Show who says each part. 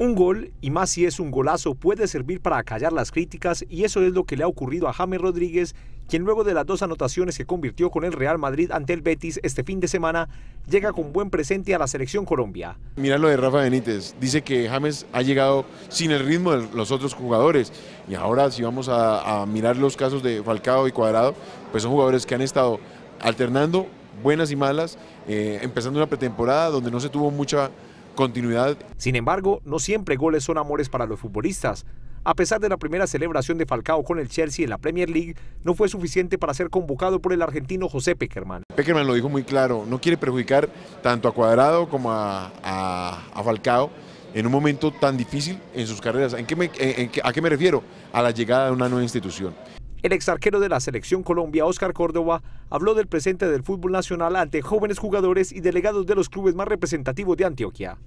Speaker 1: Un gol, y más si es un golazo, puede servir para acallar las críticas y eso es lo que le ha ocurrido a James Rodríguez, quien luego de las dos anotaciones que convirtió con el Real Madrid ante el Betis este fin de semana, llega con buen presente a la selección Colombia.
Speaker 2: Mirar lo de Rafa Benítez, dice que James ha llegado sin el ritmo de los otros jugadores y ahora si vamos a, mirar los casos de Falcao y Cuadrado, pues son jugadores que han estado alternando buenas
Speaker 1: y malas, eh, empezando una pretemporada donde no se tuvo mucha continuidad. Sin embargo, no siempre goles son amores para los futbolistas. A pesar de la primera celebración de Falcao con el Chelsea en la Premier League, no fue suficiente para ser convocado por el argentino José Peckerman.
Speaker 2: Peckerman lo dijo muy claro, no quiere perjudicar tanto a Cuadrado como a, Falcao en un momento tan difícil en sus carreras. ¿En ¿A qué me refiero? A la llegada de una nueva institución.
Speaker 1: El exarquero de la selección Colombia, Óscar Córdoba, habló del presente del fútbol nacional ante jóvenes jugadores y delegados de los clubes más representativos de Antioquia.